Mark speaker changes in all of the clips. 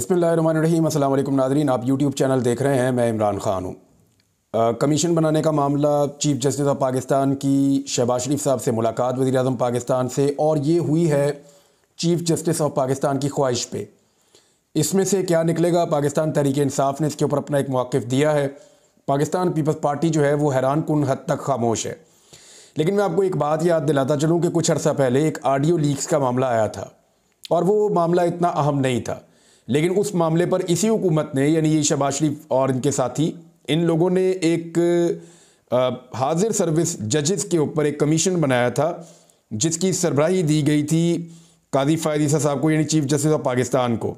Speaker 1: बसमिल नाजरीन आप YouTube channel देख रहे हैं मैं इमरान ख़ान हूँ कमीशन बनाने का मामला चीफ जस्टिस ऑफ पाकिस्तान की शहबाज शरीफ साहब से मुलाकात वज़ी अजम पाकिस्तान से और ये हुई है चीफ जस्टिस ऑफ पाकिस्तान की ख्वाहिश पे इसमें से क्या निकलेगा पाकिस्तान तहरीक इंसाफ ने इसके ऊपर अपना एक मौक़ दिया है पाकिस्तान पीपल्स पार्टी जो है वो हैरान कन हद तक खामोश है लेकिन मैं आपको एक बात याद दिलाता चलूँ कि कुछ अर्सा पहले एक आडियो लीक्स का मामला आया था और वो मामला इतना अहम नहीं था लेकिन उस मामले पर इसी हुकूमत ने यानी ये शबाज शरीफ और इनके साथी इन लोगों ने एक हाजिर सर्विस जजेस के ऊपर एक कमीशन बनाया था जिसकी सरबराही दी गई थी काजी फायदीसा साहब को यानी चीफ जस्टिस ऑफ पाकिस्तान को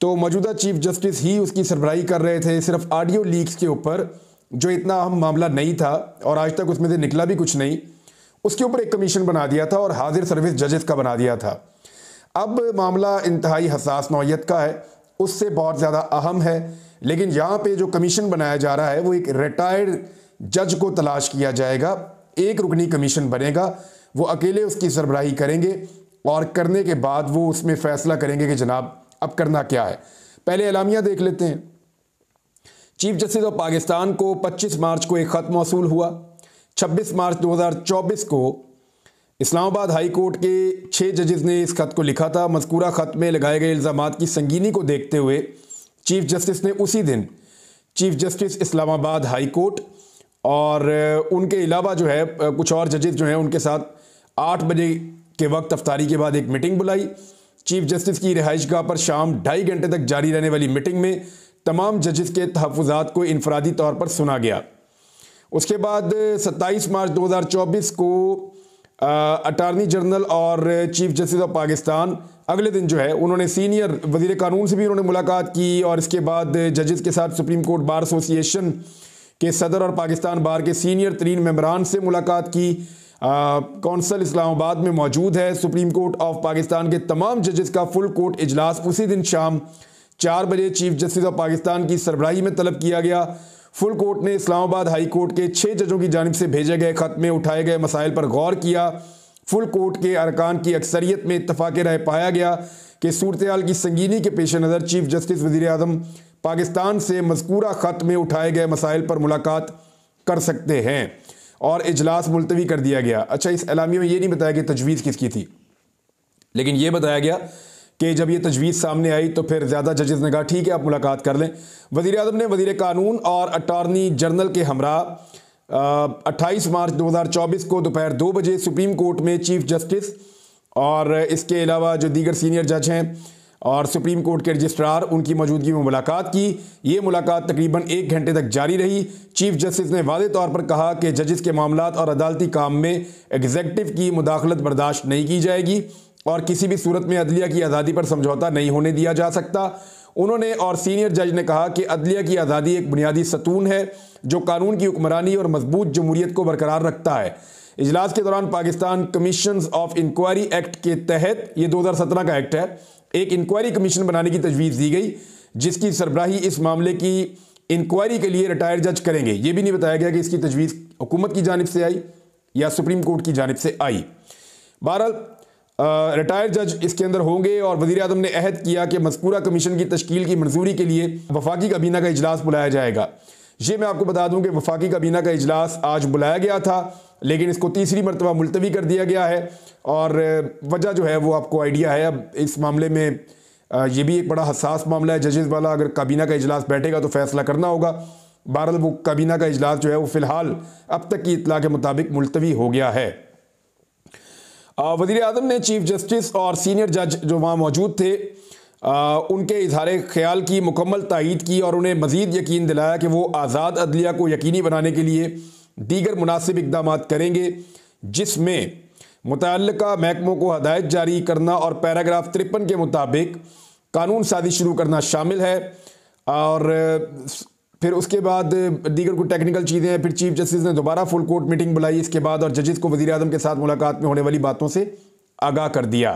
Speaker 1: तो मौजूदा चीफ जस्टिस ही उसकी सरबराही कर रहे थे सिर्फ ऑडियो लीक्स के ऊपर जो इतना अहम मामला नहीं था और आज तक उसमें से निकला भी कुछ नहीं उसके ऊपर एक कमीशन बना दिया था और हाजिर सर्विस जजेस का बना दिया था अब मामला इंतहाई हसास नौीयत का है उससे बहुत ज़्यादा अहम है लेकिन यहाँ पे जो कमीशन बनाया जा रहा है वो एक रिटायर्ड जज को तलाश किया जाएगा एक रुकनी कमीशन बनेगा वो अकेले उसकी सरबराही करेंगे और करने के बाद वो उसमें फ़ैसला करेंगे कि जनाब अब करना क्या है पहले अलामिया देख लेते हैं चीफ जस्टिस ऑफ पाकिस्तान को 25 मार्च को एक ख़त मौसू हुआ 26 मार्च 2024 को इस्लामाबाद हाई कोर्ट के छः जजेस ने इस खत को लिखा था मजकूरा खत में लगाए गए इल्ज़ाम की संगीनी को देखते हुए चीफ जस्टिस ने उसी दिन chief justice Islamabad high court और उनके अलावा जो है कुछ और जजेस जो हैं उनके साथ आठ बजे के वक्त अफ्तारी के बाद एक मीटिंग बुलाई चीफ जस्टिस की रिहाइश गाह पर शाम ढाई घंटे तक जारी रहने वाली मीटिंग में तमाम जजेस के तहफात को इनफरादी तौर पर सुना गया उसके बाद 27 मार्च 2024 को अटारनी जनरल और चीफ जस्टिस ऑफ पाकिस्तान अगले दिन जो है उन्होंने सीनियर वजीर कानून से भी उन्होंने मुलाकात की और इसके बाद जजेस के साथ सुप्रीम कोर्ट बार एसोसिएशन के सदर और पाकिस्तान बार के सीनियर तरीन मम्बरान से मुलाकात की कौंसल इस्लामाबाद में मौजूद है सुप्रीम कोर्ट ऑफ पाकिस्तान के तमाम जजेस का फुल कोर्ट इजलास उसी दिन शाम चार बजे चीफ जस्टिस ऑफ पाकिस्तान की सरबराही में तलब किया गया फुल कोर्ट ने इस्लामाबाद हाई कोर्ट के छः जजों की जानब से भेजे गए खत में उठाए गए मसाइल पर गौर किया फुल कोर्ट के अरकान की अक्सरियत में इतफाक़ राय पाया गया कि सूरत की संगीनी के पेश नज़र चीफ जस्टिस वजीर अजम पाकिस्तान से मजकूरा ख़त में उठाए गए मसाइल पर मुलाकात कर सकते हैं और इजलास मुलतवी कर दिया गया अच्छा इस अलामी में ये नहीं बताया कि तजवीज़ किसकी थी लेकिन ये बताया गया कि जब ये तजवीज़ सामने आई तो फिर ज़्यादा जजेस ने कहा ठीक है आप मुलाकात कर लें वज़ी अजम ने वज़ी कानून और अटॉर्नी जनरल के हमरा अट्ठाईस मार्च दो हज़ार चौबीस को दोपहर दो बजे सुप्रीम कोर्ट में चीफ जस्टिस और इसके अलावा जो दीगर सीनियर जज हैं और सुप्रीम कोर्ट के रजिस्ट्रार उनकी मौजूदगी में मुलाकात की ये मुलाकात तकरीबन एक घंटे तक जारी रही चीफ जस्टिस ने वादे तौर पर कहा कि जजेस के मामला और अदालती काम में एग्जेक्टिव की मुदाखलत बर्दाश्त नहीं की जाएगी और किसी भी सूरत में अदलिया की आज़ादी पर समझौता नहीं होने दिया जा सकता उन्होंने और सीनियर जज ने कहा कि अदलिया की आज़ादी एक बुनियादी सतून है जो कानून की हुक्मरानी और मजबूत जमहूरीत को बरकरार रखता है इजलास के दौरान Pakistan commission of inquiry act के तहत ये 2017 का एक्ट है एक इंक्वायरी कमीशन बनाने की तजवीज़ दी गई जिसकी सरबराही इस मामले की इंक्वायरी के लिए रिटायर्ड जज करेंगे ये भी नहीं बताया गया कि इसकी तजवीज़ हुकूमत की जानब से आई या सुप्रीम कोर्ट की जानब से आई बहरहाल रिटायर्ड जज इसके अंदर होंगे और वजी अजम ने अहद किया कि मजकूरा कमीशन की तश्ल की मंजूरी के लिए वफाकी काबीना का इजलास बुलाया जाएगा ये मैं आपको बता दूं कि वफाकी काबीना का इजलास आज बुलाया गया था लेकिन इसको तीसरी मरतबा मुलतवी कर दिया गया है और वजह जो है वो आपको आइडिया है अब इस मामले में ये भी एक बड़ा हसास मामला है जजेस वाला अगर काबीना का इजलास बैठेगा तो फैसला करना होगा बहरल वो काबीना का इजलास जो है वो फ़िलहाल अब तक की इतला के मुताबिक मुलतवी हो गया है वजीर अजम ने चीफ जस्टिस और सीनियर जज जो वहाँ मौजूद थे आ, उनके इजहार ख्याल की मुकम्मल तइद की और उन्हें मज़ीद यकीन दिलाया कि वो आज़ाद अदलिया को यकीनी बनाने के लिए दीगर मुनासिब इकदाम करेंगे जिसमें मुतल महकमों को हदायत जारी करना और पैराग्राफ तिरपन के मुताबिक कानून साजी शुरू करना शामिल है और फिर उसके बाद दीगर कुछ टेक्निकल चीज़ें हैं फिर चीफ जस्टिस ने दोबारा फुल कोर्ट मीटिंग बुलाई इसके बाद और जजेस को वजी अजम के साथ मुलाकात में होने वाली बातों से आगाह कर दिया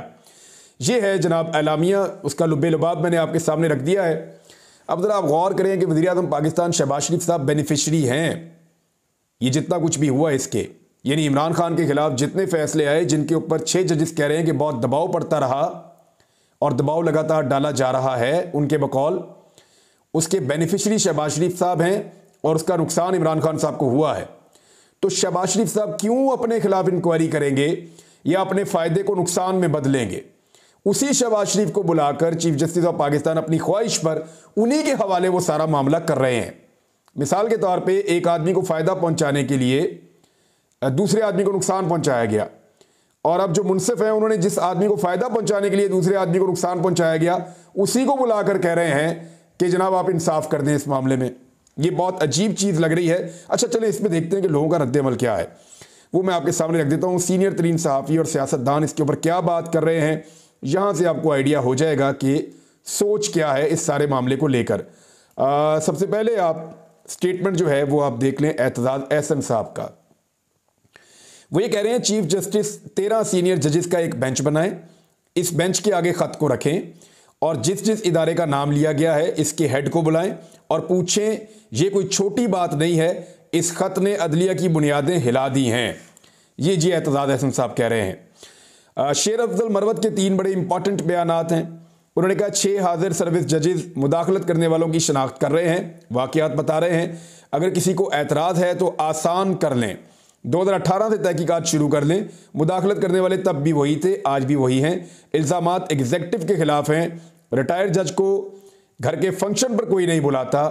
Speaker 1: ये है जनाब अलामिया उसका लुबे लबाब मैंने आपके सामने रख दिया है अब ज़रा आप गौर करें कि वजी अजम पाकिस्तान शहबाज शरीफ साहब बेनिफिशरी हैं ये जितना कुछ भी हुआ इसके यानी इमरान खान के खिलाफ जितने फैसले आए जिनके ऊपर छः जजेस कह रहे हैं कि बहुत दबाव पड़ता रहा और दबाव लगातार डाला जा रहा है उनके बकौल उसके बेनिफिशरी शहबाज शरीफ साहब हैं और उसका नुकसान इमरान खान साहब को हुआ है तो शहबाज शरीफ साहब क्यों अपने खिलाफ इंक्वायरी करेंगे या अपने फ़ायदे को नुकसान में बदलेंगे उसी शहबाज शरीफ को बुलाकर चीफ जस्टिस ऑफ पाकिस्तान अपनी ख्वाहिश पर उन्हीं के हवाले वो सारा मामला कर रहे हैं मिसाल के तौर पे एक आदमी को फ़ायदा पहुंचाने के लिए दूसरे आदमी को नुकसान पहुंचाया गया और अब जो मुनसिफ है उन्होंने जिस आदमी को फ़ायदा पहुंचाने के लिए दूसरे आदमी को नुकसान पहुंचाया गया उसी को बुलाकर कह रहे हैं कि जनाब आप इंसाफ कर दें इस मामले में ये बहुत अजीब चीज़ लग रही है अच्छा चले इसमें देखते हैं कि लोगों का रद्दमल क्या है वो मैं आपके सामने रख देता हूँ सीनियर तरीन सहाफ़ी और सियासतदान इसके ऊपर क्या बात कर रहे हैं यहाँ से आपको आइडिया हो जाएगा कि सोच क्या है इस सारे मामले को लेकर सबसे पहले आप स्टेटमेंट जो है वो आप देख लें एतजाज एहसन साहब का वो ये कह रहे हैं चीफ जस्टिस तेरह सीनियर जजेस का एक बेंच बनाएं इस बेंच के आगे ख़त को रखें और जिस जिस इदारे का नाम लिया गया है इसके हेड को बुलाएं और पूछें ये कोई छोटी बात नहीं है इस ख़त ने अदलिया की बुनियादें हिला दी हैं ये जी एतजाद अहसन साहब कह रहे हैं शेर अफजल मरवत के तीन बड़े इंपॉर्टेंट बयान हैं उन्होंने कहा छः हाजिर सर्विस जजेज मुदाखलत करने वालों की शनाख्त कर रहे हैं वाक़ात बता रहे हैं अगर किसी को एतराज़ है तो आसान कर लें दो हज़ार अठारह से तहकीकत शुरू कर लें मुदाखलत करने वाले तब भी वही थे आज भी वही हैं इल्ज़ाम एग्जेक्टिव के ख़िलाफ़ हैं रिटायर्ड जज को घर के फंक्शन पर कोई नहीं बुलाता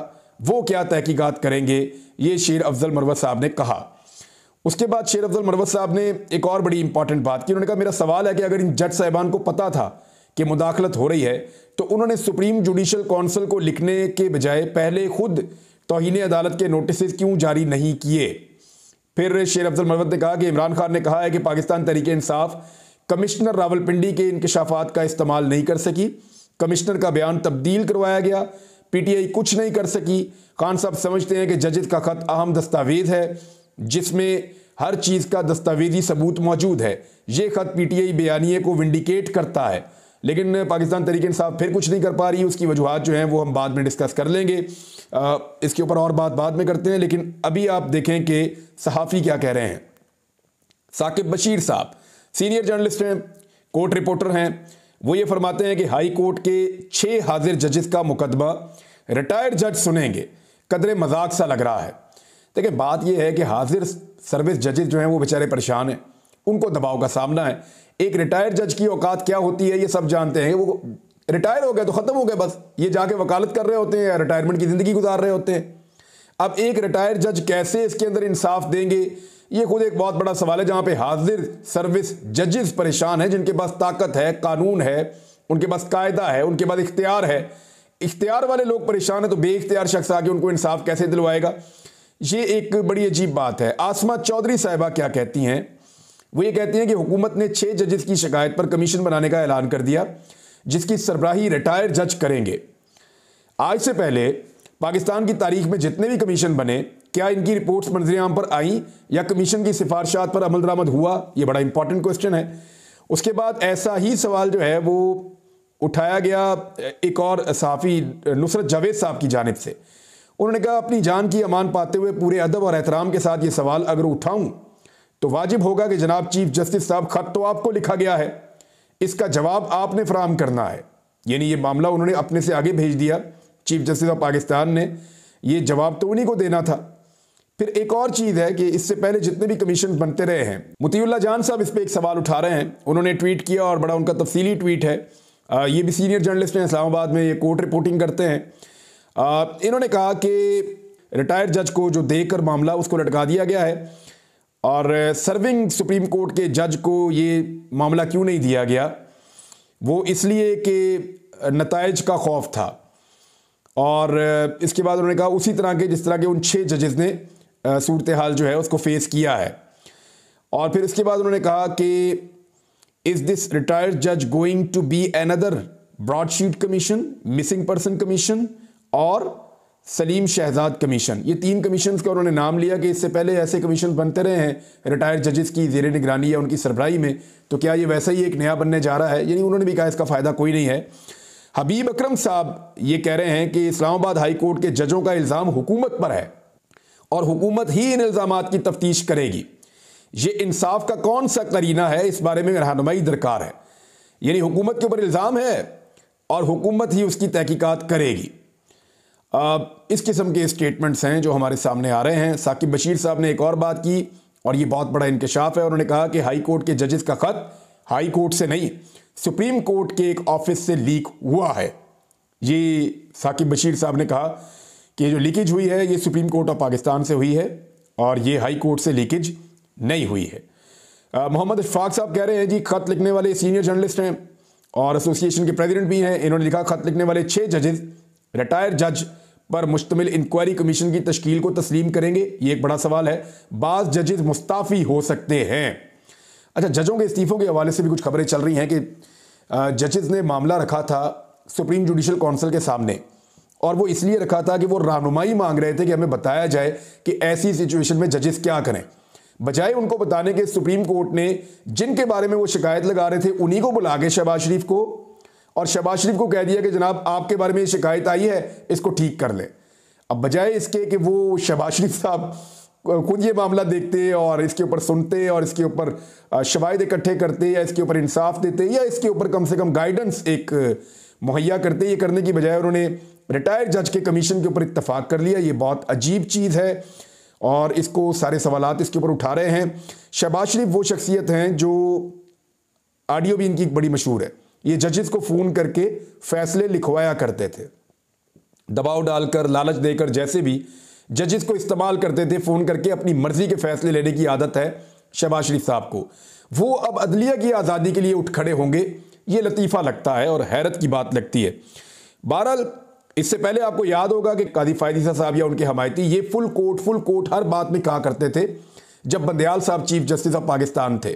Speaker 1: वो क्या तहकीकत करेंगे ये शेर अफजल मरवत साहब ने कहा उसके बाद शेर अफजल मरवत साहब ने एक और बड़ी इंपॉर्टेंट बात की उन्होंने कहा मेरा सवाल है कि अगर इन जज साहिबान को पता था कि मुदाखलत हो रही है तो उन्होंने सुप्रीम जुडिशल काउंसिल को लिखने के बजाय पहले खुद तोहन अदालत के नोटिस क्यों जारी नहीं किए फिर शेर अफजल मरवत ने कहा कि इमरान खान ने कहा है कि पाकिस्तान तरीके इंसाफ कमिश्नर रावलपिंडी के इंकशाफात का इस्तेमाल नहीं कर सकी कमिश्नर का बयान तब्दील करवाया गया पीटीआई कुछ नहीं कर सकी खान साहब समझते हैं कि जजिस का खत अहम दस्तावेज है जिसमें हर चीज़ का दस्तावेजी सबूत मौजूद है ये खत पीटीआई बयानिए को विंडिकेट करता है लेकिन पाकिस्तान तरीके साहब फिर कुछ नहीं कर पा रही उसकी वजूहत जो हैं वो हम बाद में डिस्कस कर लेंगे इसके ऊपर और बात बाद में करते हैं लेकिन अभी आप देखें कि सहाफ़ी क्या कह रहे हैं साकिब बशीर साहब सीनियर जर्नलिस्ट हैं कोर्ट रिपोर्टर हैं वो ये फरमाते हैं कि हाई कोर्ट के छः हाजिर जजेस का मुकदमा रिटायर्ड जज सुनेंगे कदरे मजाक सा लग रहा है देखिए बात यह है कि हाजिर सर्विस जजेस जो हैं वो बेचारे परेशान हैं उनको दबाव का सामना है एक रिटायर्ड जज की औकात क्या होती है ये सब जानते हैं वो रिटायर हो गए तो ख़त्म हो गए बस ये जाके वकालत कर रहे होते हैं या रिटायरमेंट की ज़िंदगी गुजार रहे होते हैं अब एक रिटायर्ड जज कैसे इसके अंदर इंसाफ देंगे ये खुद एक बहुत बड़ा सवाल है जहां पे हाजिर सर्विस जजेस परेशान हैं जिनके पास ताकत है कानून है उनके पास कायदा है उनके पास इख्तियार है इख्तियार वाले लोग परेशान हैं तो बे इख्तियार शख्स आके उनको इंसाफ कैसे दिलवाएगा ये एक बड़ी अजीब बात है आसमा चौधरी साहिबा क्या कहती हैं वो ये कहते हैं कि हुकूमत ने छः जजेस की शिकायत पर कमीशन बनाने का ऐलान कर दिया जिसकी सरबराही रिटायर्ड जज करेंगे आज से पहले पाकिस्तान की तारीख में जितने भी कमीशन बने क्या इनकी रिपोर्ट्स मंजर आम पर आईं या कमीशन की सिफारशात पर अमल दरामद हुआ ये बड़ा इंपॉर्टेंट क्वेश्चन है उसके बाद ऐसा ही सवाल जो है वो उठाया गया एक और साफी नुसरत जावेद साहब की जानब से उन्होंने कहा अपनी जान की अमान पाते हुए पूरे अदब और एहतराम के साथ ये सवाल अगर उठाऊँ तो वाजिब होगा कि जनाब चीफ जस्टिस साहब खत तो आपको लिखा गया है इसका जवाब आपने फ्राहम करना है यानी ये मामला उन्होंने अपने से आगे भेज दिया चीफ जस्टिस ऑफ पाकिस्तान ने ये जवाब तो उन्हीं को देना था फिर एक और चीज़ है कि इससे पहले जितने भी कमीशन बनते रहे हैं मुतीउल्ला जान साहब इस पर एक सवाल उठा रहे हैं उन्होंने ट्वीट किया और बड़ा उनका तफसीली ट्वीट है आ, ये भी सीनियर जर्नलिस्ट हैं इस्लामाबाद में ये कोर्ट रिपोर्टिंग करते हैं आ, इन्होंने कहा कि रिटायर्ड जज को जो देकर मामला उसको लटका दिया गया है और सर्विंग सुप्रीम कोर्ट के जज को ये मामला क्यों नहीं दिया गया वो इसलिए कि नतज का खौफ था और इसके बाद उन्होंने कहा उसी तरह के जिस तरह के उन छः जजेस ने सूरत हाल जो है उसको फेस किया है और फिर इसके बाद उन्होंने कहा कि इज़ दिस रिटायर्ड जज going to be another broadsheet commission missing person commission और सलीम शहजाद कमीशन ये तीन कमीशन का उन्होंने नाम लिया कि इससे पहले ऐसे कमीशन बनते रहे हैं रिटायर्ड जजेस की जेर निगरानी या उनकी सरबराही में तो क्या ये वैसा ही एक नया बनने जा रहा है यानी उन्होंने भी कहा इसका फ़ायदा कोई नहीं है हबीब अकरम साहब ये कह रहे हैं कि इस्लामाबाद हाई कोर्ट के जजों का इल्ज़ाम हुकूमत पर है और हुकूमत ही इन इल्ज़ाम की तफ्तीश करेगी ये इंसाफ का कौन सा करीना है इस बारे में रहनुमाई दरकार है यानी हुकूमत के ऊपर इल्ज़ाम है और हुकूमत ही उसकी तहकीकत करेगी इस किस्म के स्टेटमेंट्स हैं जो हमारे सामने आ रहे हैं साकिब बशीर साहब ने एक और बात की और ये बहुत बड़ा इंकशाफ है उन्होंने कहा कि हाई कोर्ट के जजेस का ख़त हाई कोर्ट से नहीं सुप्रीम कोर्ट के एक ऑफिस से लीक हुआ है ये साकिब बशीर साहब ने कहा कि जो लीकेज हुई है ये सुप्रीम कोर्ट ऑफ पाकिस्तान से हुई है और ये हाई कोर्ट से लीकेज नहीं हुई है मोहम्मद इशफाक साहब कह रहे हैं जी ख़त लिखने वाले सीनियर जर्नलिस्ट हैं और एसोसिएशन के प्रेसिडेंट भी हैं इन्होंने लिखा ख़त लिखने वाले छः जजेस रिटायर्ड जज पर मुश्तमिल इंक्वायरी कमीशन की तश्कील को तस्लीम करेंगे ये एक बड़ा सवाल है बाज़ जजेस मुस्ताफ़ी हो सकते हैं अच्छा जजों के इस्तीफ़ों के हवाले से भी कुछ खबरें चल रही हैं कि जजेज ने मामला रखा था सुप्रीम जुडिशल काउंसिल के सामने और वो इसलिए रखा था कि वो रहनुमाई मांग रहे थे कि हमें बताया जाए कि ऐसी सिचुएशन में जजेस क्या करें बजाय उनको बताने के सुप्रीम कोर्ट ने जिनके बारे में वो शिकायत लगा रहे थे उन्हीं को बुला के शहबाज शरीफ को और शहबाज शरीफ को कह दिया कि जनाब आपके बारे में शिकायत आई है इसको ठीक कर लें अब बजाय इसके कि वो शहबाज शरीफ साहब खुद ये मामला देखते और इसके ऊपर सुनते और इसके ऊपर शवायद इकट्ठे करते या इसके ऊपर इंसाफ देते या इसके ऊपर कम से कम गाइडेंस एक मुहैया करते ये करने की बजाय उन्होंने रिटायर्ड जज के कमीशन के ऊपर इतफाक़ कर लिया ये बहुत अजीब चीज़ है और इसको सारे सवाल इसके ऊपर उठा रहे हैं शहबाज शरीफ वो शख्सियत हैं जो आडियो भी इनकी बड़ी मशहूर है ये जजेस को फोन करके फैसले लिखवाया करते थे दबाव डालकर लालच देकर जैसे भी जजेस को इस्तेमाल करते थे फ़ोन करके अपनी मर्जी के फैसले लेने की आदत है शहबाज शरीफ साहब को वो अब अदलिया की आज़ादी के लिए उठ खड़े होंगे ये लतीफ़ा लगता है और हैरत की बात लगती है बहरहाल इससे पहले आपको याद होगा कि कादी फायदीसा साहब या उनके हमायती ये फुल कोर्ट फुल कोर्ट हर बात में कहा करते थे जब बंदयाल साहब चीफ जस्टिस ऑफ पाकिस्तान थे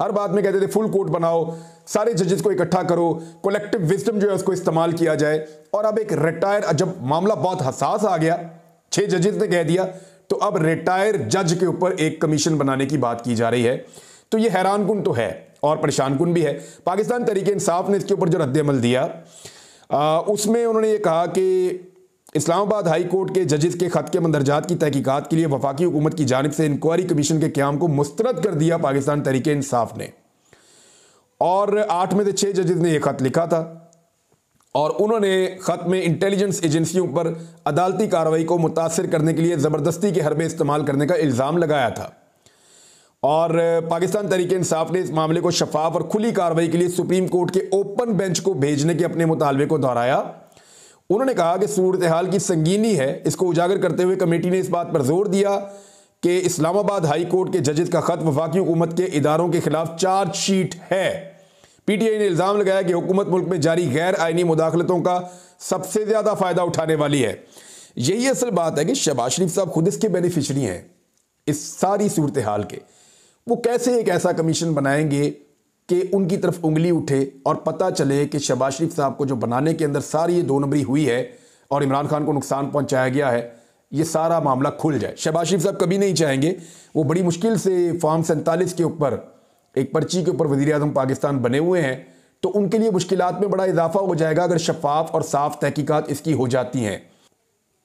Speaker 1: हर बात में कहते थे फुल कोर्ट बनाओ सारे जजेस को इकट्ठा करो कलेक्टिव विजडम जो है उसको इस्तेमाल किया जाए और अब एक रिटायर जब मामला बहुत हसास आ गया छह जजेस ने कह दिया तो अब रिटायर जज के ऊपर एक कमीशन बनाने की बात की जा रही है तो ये हैरान कुन तो है और परेशान कुन भी है पाकिस्तान तरीके इंसाफ ने इसके ऊपर जो रद्दमल दिया आ, उसमें उन्होंने ये कहा कि इस्लामाबाद हाई कोर्ट के जजेस के खत के मंदरजात की तहकीकात के लिए वफाकी हुकूमत की जानब से इंक्वायरी कमीशन के क्याम को मुस्तरद कर दिया पाकिस्तान तहरीक इंसाफ ने और आठ में से छः जजेस ने यह खत लिखा था और उन्होंने ख़त में इंटेलिजेंस एजेंसियों पर अदालती कार्रवाई को मुतासर करने के लिए ज़बरदस्ती के हरबे इस्तेमाल करने का इल्ज़ाम लगाया था और पाकिस्तान तहरीक इंसाफ ने इस मामले को शफाफ और खुली कार्रवाई के लिए सुप्रीम कोर्ट के ओपन बेंच को भेजने के अपने मुतालबे को दोहराया उन्होंने कहा कि सूरत हाल की संगीनी है इसको उजागर करते हुए कमेटी ने इस बात पर जोर दिया कि इस्लामाबाद हाई कोर्ट के जजेस का ख़त वफाकी हुकूमत के इदारों के खिलाफ चार्जशीट है पी टी आई ने इल्ज़ाम लगाया कि हुकूमत मुल्क में जारी गैर आइनी मुदाखलतों का सबसे ज़्यादा फ़ायदा उठाने वाली है यही असल बात है कि शबाज शरीफ साहब खुद इसके बेनिफिशरी हैं इस सारी सूरत हाल के वो कैसे एक ऐसा कमीशन बनाएंगे कि उनकी तरफ उंगली उठे और पता चले कि शबाज शरीफ साहब को जो बनाने के अंदर सारी ये दो नंबरी हुई है और इमरान खान को नुकसान पहुंचाया गया है ये सारा मामला खुल जाए शबाज शरीफ साहब कभी नहीं चाहेंगे वो बड़ी मुश्किल से फॉर्म सैंतालीस के ऊपर एक पर्ची के ऊपर वजी अजम पाकिस्तान बने हुए हैं तो उनके लिए मुश्किल में बड़ा इजाफा हो जाएगा अगर शफाफ और साफ तहकीकत इसकी हो जाती हैं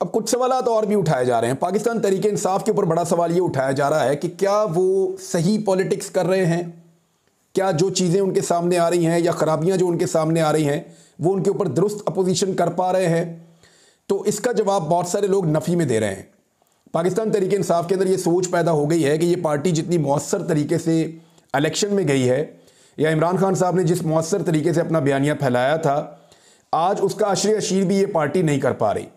Speaker 1: अब कुछ सवाल और भी उठाए जा रहे हैं पाकिस्तान तरीके इंसाफ के ऊपर बड़ा सवाल ये उठाया जा रहा है कि क्या वो सही पॉलिटिक्स कर रहे हैं क्या जो चीज़ें उनके सामने आ रही हैं या खराबियाँ जो उनके सामने आ रही हैं वो उनके ऊपर दुरुस्त अपोजिशन कर पा रहे हैं तो इसका जवाब बहुत सारे लोग नफ़ी में दे रहे हैं पाकिस्तान तरीके इंसाफ के अंदर ये सोच पैदा हो गई है कि ये पार्टी जितनी मौसर तरीके से इलेक्शन में गई है या इमरान खान साहब ने जिस मौसर तरीके से अपना बयानिया फैलाया था आज उसका अशर अशीर भी ये पार्टी नहीं कर पा रही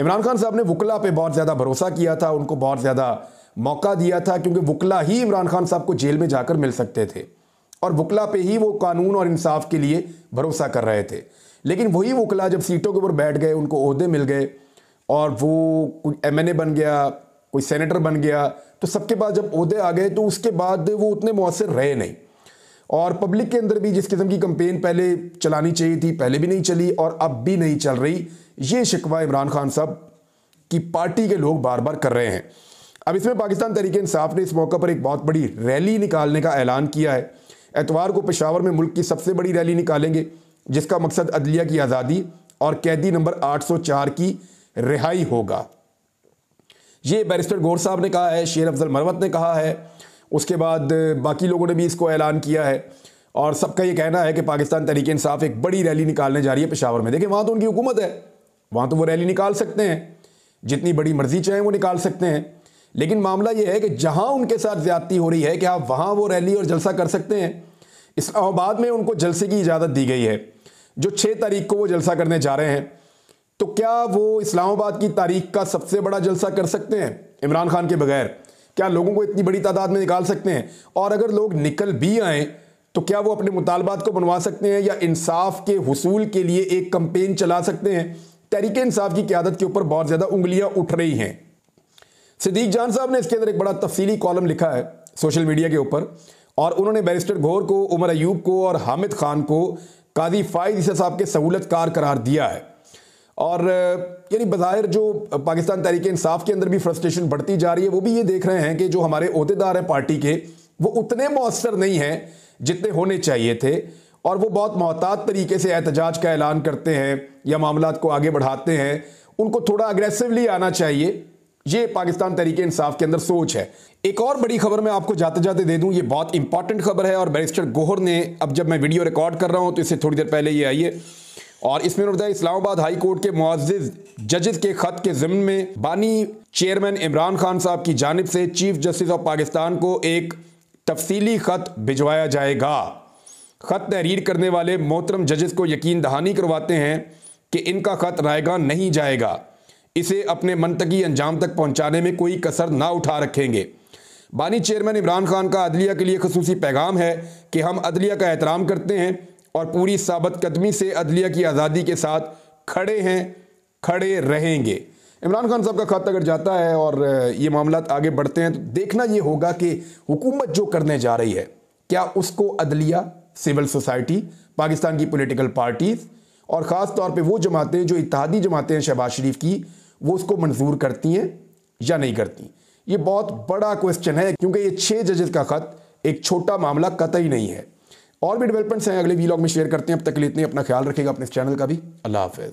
Speaker 1: इमरान खान साहब ने वकला पे बहुत ज़्यादा भरोसा किया था उनको बहुत ज़्यादा मौका दिया था क्योंकि वकला ही इमरान खान साहब को जेल में जाकर मिल सकते थे और वकला पे ही वो कानून और इंसाफ के लिए भरोसा कर रहे थे लेकिन वही वकला जब सीटों के ऊपर बैठ गए उनको अहदे मिल गए और वो एम ए बन गया कोई सेनेटर बन गया तो सबके पास जब अहदे आ गए तो उसके बाद वो उतने मौसर रहे नहीं और पब्लिक के अंदर भी जिस किस्म की कंपेन पहले चलानी चाहिए थी पहले भी नहीं चली और अब भी नहीं चल रही ये शिकवा इमरान खान साहब की पार्टी के लोग बार बार कर रहे हैं अब इसमें पाकिस्तान तरीके इंसाफ ने इस मौके पर एक बहुत बड़ी रैली निकालने का ऐलान किया है एतवार को पेशावर में मुल्क की सबसे बड़ी रैली निकालेंगे जिसका मकसद अदलिया की आज़ादी और कैदी नंबर 804 की रिहाई होगा ये बैरिस्टर गौर साहब ने कहा है शेर अफजल मरवत ने कहा है उसके बाद बाकी लोगों ने भी इसको ऐलान किया है और सबका ये कहना है कि पाकिस्तान तरीके इंसाफ एक बड़ी रैली निकालने जा रही है पेशावर में देखिए वहाँ तो उनकी हुकूमत है वहाँ तो वो रैली निकाल सकते हैं जितनी बड़ी मर्जी चाहें वो निकाल सकते हैं लेकिन मामला यह है कि जहां उनके साथ ज्यादती हो रही है कि आप हाँ, वहां वो रैली और जलसा कर सकते हैं इस्लामाबाद में उनको जलसे की इजाज़त दी गई है जो छः तारीख को वो जलसा करने जा रहे हैं तो क्या वो इस्लामाबाद की तारीख का सबसे बड़ा जलसा कर सकते हैं इमरान खान के बगैर क्या लोगों को इतनी बड़ी तादाद में निकाल सकते हैं और अगर लोग निकल भी आएँ तो क्या वो अपने मुतालबात को बनवा सकते हैं या इंसाफ के हसूल के लिए एक कंपेन चला सकते हैं तहरीक इंसाफ की क्यादत के ऊपर बहुत ज़्यादा उंगलियाँ उठ रही हैं सिद्दीक जान साहब ने इसके अंदर एक बड़ा तफसीली कॉलम लिखा है सोशल मीडिया के ऊपर और उन्होंने बैरिस्टर घोर को उमर अयूब को और हामिद खान को काजी फायद ईसा साहब के सहूलतकार करार दिया है और यानी बाहर जो पाकिस्तान तहरीक इंसाफ के अंदर भी फ्रस्ट्रेशन बढ़ती जा रही है वो भी ये देख रहे हैं कि जो हमारे अहदेदार हैं पार्टी के वो उतने मौसर नहीं हैं जितने होने चाहिए थे और वो बहुत मोहतात तरीके से एहतजाज का ऐलान करते हैं या मामला को आगे बढ़ाते हैं उनको थोड़ा अग्रेसिवली आना चाहिए ये पाकिस्तान तरीके इंसाफ के अंदर सोच है एक और बड़ी खबर मैं आपको जाते जाते दे दूं ये बहुत इंपॉर्टेंट खबर है और बैरिस्टर गोहर ने अब जब मैं वीडियो रिकॉर्ड कर रहा हूं तो इससे थोड़ी देर पहले ये आई है और इसमें उन्होंने बताया इस्लामाबाद हाई कोर्ट के मुआज जजेस के खत के जिम्न में बानी चेयरमैन इमरान खान साहब की जानब से चीफ जस्टिस ऑफ पाकिस्तान को एक तफसीली खत भिजवाया जाएगा खत तहरीर करने वाले मोहतरम जजेस को यकीन दहानी करवाते हैं कि इनका खत रायगा नहीं जाएगा इसे अपने मनतकी अंजाम तक पहुंचाने में कोई कसर ना उठा रखेंगे बानी चेयरमैन इमरान खान का अदलिया के लिए खसूस पैगाम है कि हम अदलिया का एहतराम करते हैं और पूरी सबत कदमी से अदलिया की आज़ादी के साथ खड़े हैं खड़े रहेंगे इमरान खान साहब का खत अगर जाता है और ये मामला आगे बढ़ते हैं तो देखना ये होगा कि हुकूमत जो करने जा रही है क्या उसको अदलिया सिविल सोसाइटी पाकिस्तान की पोलिटिकल पार्टीज़ और ख़ास तौर पर वो जमातें जो इतिहादी जमातें हैं शहबाज शरीफ की वो उसको मंजूर करती हैं या नहीं करती ये बहुत बड़ा क्वेश्चन है क्योंकि ये छः जजेस का खत एक छोटा मामला कतई नहीं है और भी डेवलपमेंट्स हैं अगले वीलॉग में शेयर करते हैं अब तक के लिए इतने अपना ख्याल रखेगा अपने चैनल का भी अल्लाह हाफिज़